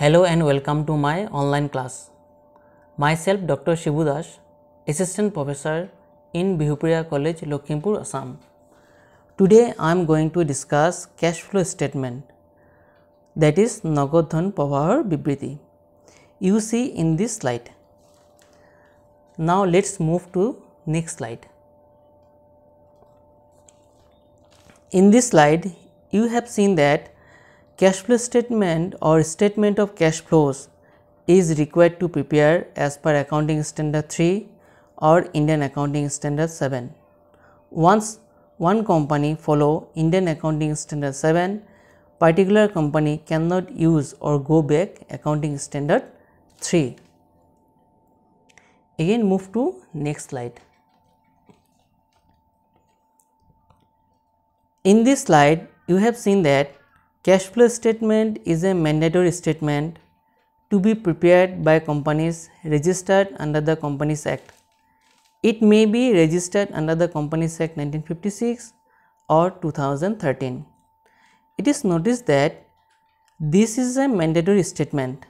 Hello and welcome to my online class. Myself Dr. Shibu Assistant Professor in Bihupriya College, Lokimpur, Assam. Today I am going to discuss cash flow statement that is Nagodhan Pavahar Bibriti. You see in this slide. Now let's move to next slide. In this slide you have seen that cash flow statement or statement of cash flows is required to prepare as per accounting standard 3 or Indian accounting standard 7. Once one company follow Indian accounting standard 7, particular company cannot use or go back accounting standard 3. Again move to next slide. In this slide, you have seen that Cash flow statement is a mandatory statement to be prepared by companies registered under the Companies Act. It may be registered under the Companies Act 1956 or 2013. It is noticed that this is a mandatory statement.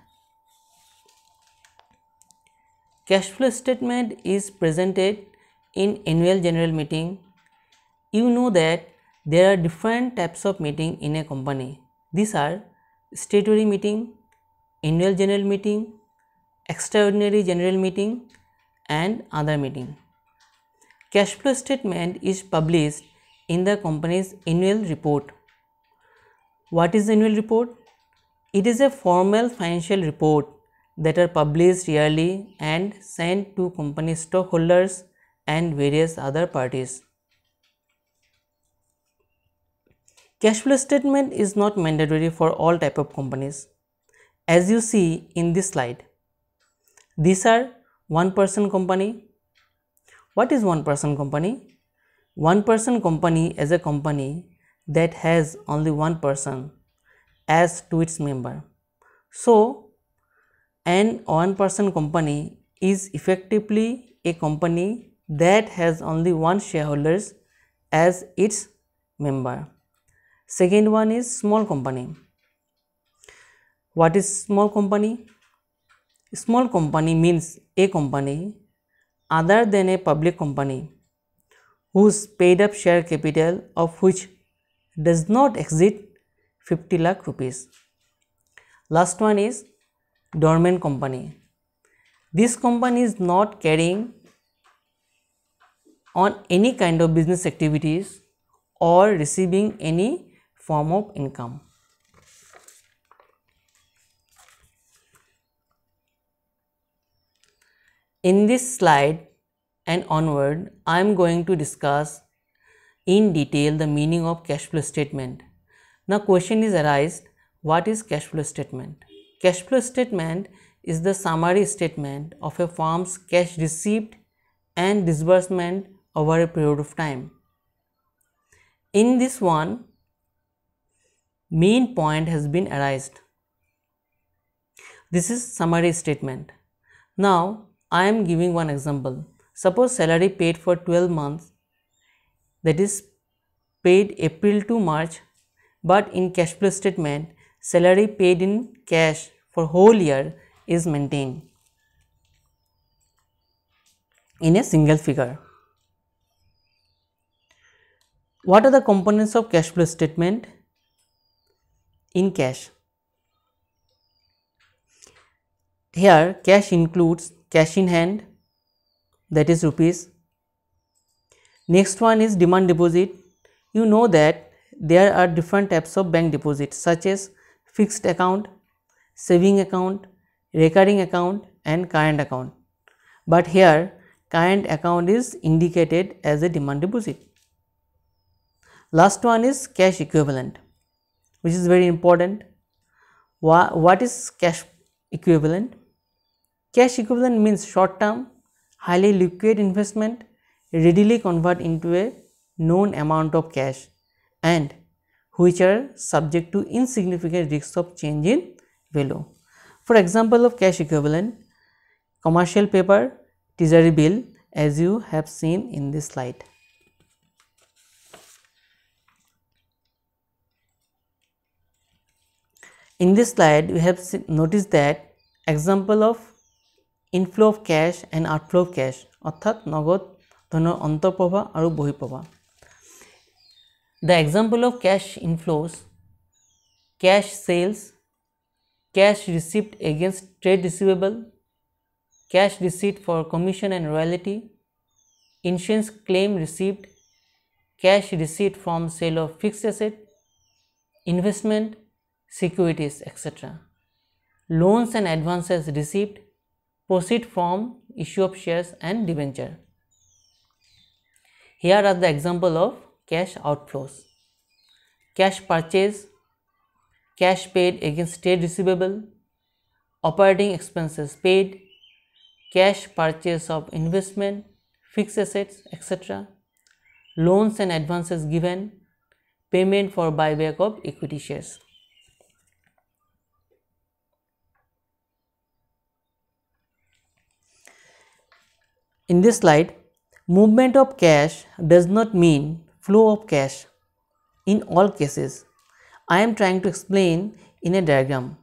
Cash flow statement is presented in annual general meeting. You know that there are different types of meeting in a company. These are statutory meeting, annual general meeting, extraordinary general meeting and other meeting. Cash flow statement is published in the company's annual report. What is the annual report? It is a formal financial report that are published yearly and sent to company stockholders and various other parties. Cash flow statement is not mandatory for all type of companies. As you see in this slide, these are one person company. What is one person company? One person company is a company that has only one person as to its member. So, an one person company is effectively a company that has only one shareholders as its member. Second one is small company. What is small company? Small company means a company other than a public company whose paid up share capital of which does not exceed 50 lakh rupees. Last one is dormant company. This company is not carrying on any kind of business activities or receiving any form of income. In this slide and onward, I am going to discuss in detail the meaning of cash flow statement. Now question is arised, what is cash flow statement? Cash flow statement is the summary statement of a firm's cash received and disbursement over a period of time. In this one, main point has been erased. This is summary statement. Now I am giving one example. Suppose salary paid for 12 months that is paid April to March but in cash flow statement salary paid in cash for whole year is maintained in a single figure. What are the components of cash flow statement? in cash. Here cash includes cash in hand that is rupees. Next one is demand deposit. You know that there are different types of bank deposits such as fixed account, saving account, recurring account and current account. But here current account is indicated as a demand deposit. Last one is cash equivalent which is very important. What is cash equivalent? Cash equivalent means short term, highly liquid investment readily convert into a known amount of cash and which are subject to insignificant risks of change in value. For example of cash equivalent, commercial paper, treasury bill as you have seen in this slide. In this slide, you have noticed that example of inflow of cash and outflow of cash, अर्थात नगद धनर अंतःप्रवाह आरो बहिःप्रवाह. The example of cash inflows, cash sales, cash received against trade receivable, cash receipt for commission and royalty, insurance claim received, cash receipt from sale of fixed asset, investment, securities, etc. Loans and advances received proceed from issue of shares and debenture. Here are the example of cash outflows. Cash purchase, cash paid against trade receivable, operating expenses paid, cash purchase of investment, fixed assets, etc., loans and advances given, payment for buyback of equity shares. In this slide, movement of cash does not mean flow of cash in all cases. I am trying to explain in a diagram.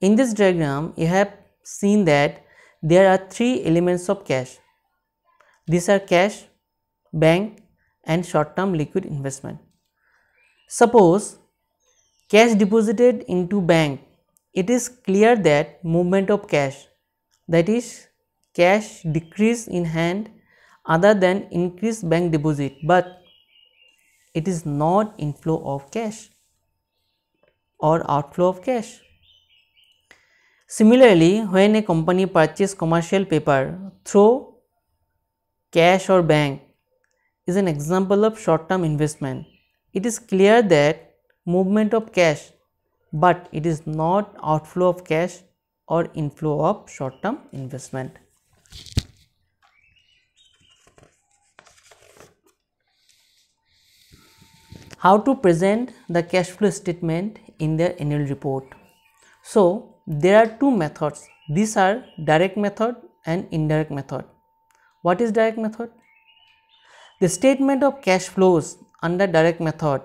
In this diagram, you have seen that there are three elements of cash. These are cash, bank and short-term liquid investment. Suppose cash deposited into bank, it is clear that movement of cash that is cash decrease in hand other than increased bank deposit but it is not inflow of cash or outflow of cash. Similarly, when a company purchases commercial paper through cash or bank is an example of short term investment. It is clear that movement of cash but it is not outflow of cash or inflow of short term investment. how to present the cash flow statement in the annual report. So there are two methods. These are direct method and indirect method. What is direct method? The statement of cash flows under direct method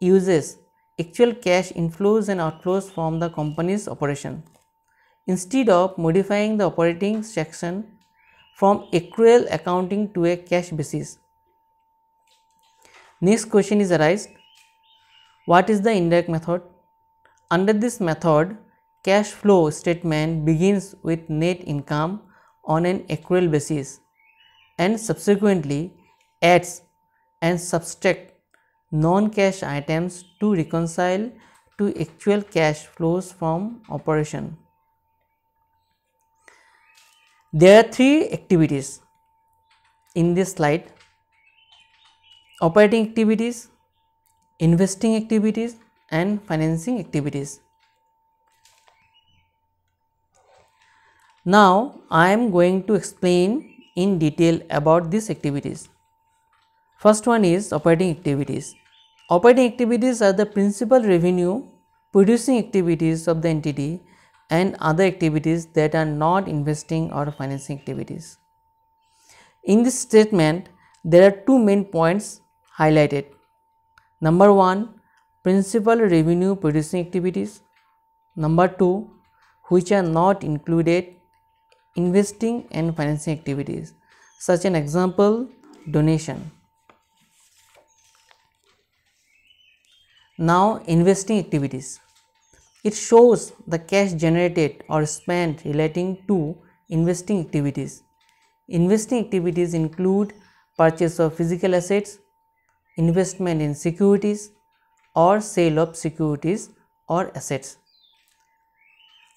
uses actual cash inflows and outflows from the company's operation. Instead of modifying the operating section from accrual accounting to a cash basis, Next question is raised: What is the indirect method? Under this method, cash flow statement begins with net income on an accrual basis and subsequently adds and subtract non-cash items to reconcile to actual cash flows from operation. There are three activities in this slide operating activities, investing activities and financing activities. Now, I am going to explain in detail about these activities. First one is operating activities. Operating activities are the principal revenue producing activities of the entity and other activities that are not investing or financing activities. In this statement, there are two main points highlighted. Number 1 principal revenue producing activities. Number 2 which are not included investing and financing activities such an example donation. Now investing activities. It shows the cash generated or spent relating to investing activities. Investing activities include purchase of physical assets, investment in securities or sale of securities or assets.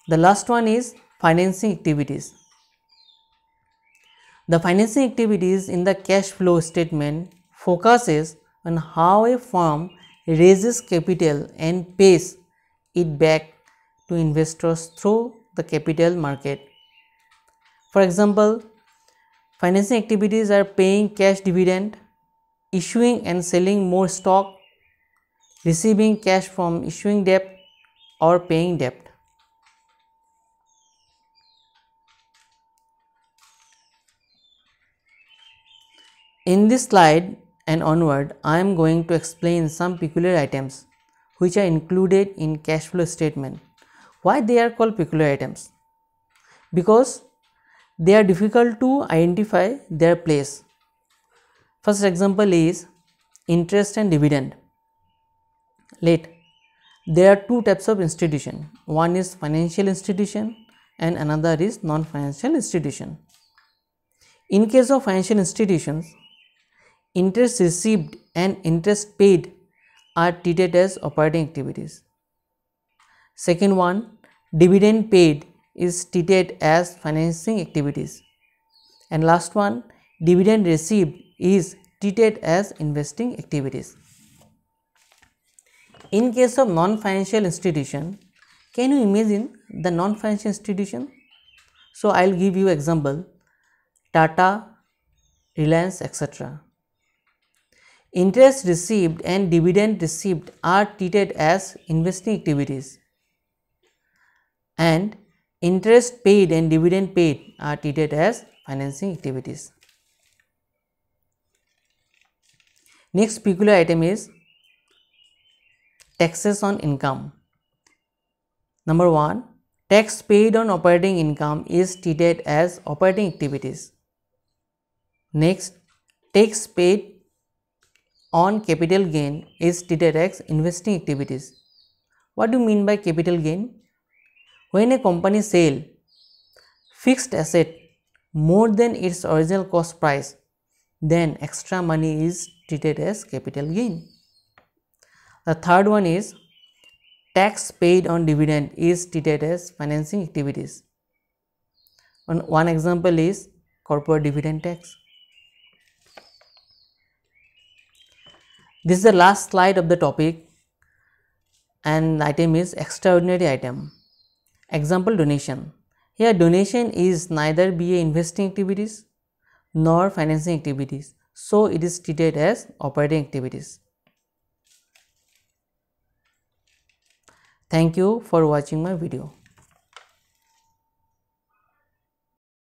The last one is financing activities. The financing activities in the cash flow statement focuses on how a firm raises capital and pays it back to investors through the capital market. For example, financing activities are paying cash dividend, issuing and selling more stock, receiving cash from issuing debt or paying debt. In this slide and onward, I am going to explain some peculiar items which are included in cash flow statement. Why they are called peculiar items? Because they are difficult to identify their place First example is interest and dividend. Let There are two types of institution. One is financial institution and another is non-financial institution. In case of financial institutions, interest received and interest paid are treated as operating activities. Second one, dividend paid is treated as financing activities. And last one, dividend received is treated as investing activities. In case of non-financial institution, can you imagine the non-financial institution? So, I will give you example Tata, Reliance etc. Interest received and dividend received are treated as investing activities and interest paid and dividend paid are treated as financing activities. Next peculiar item is taxes on income. Number 1. Tax paid on operating income is treated as operating activities. Next, tax paid on capital gain is treated as investing activities. What do you mean by capital gain? When a company sell fixed asset more than its original cost price, then extra money is treated as capital gain. The third one is tax paid on dividend is treated as financing activities. One, one example is corporate dividend tax. This is the last slide of the topic and item is extraordinary item. Example donation. Here donation is neither a investing activities nor financing activities so, it is treated as operating activities. Thank you for watching my video.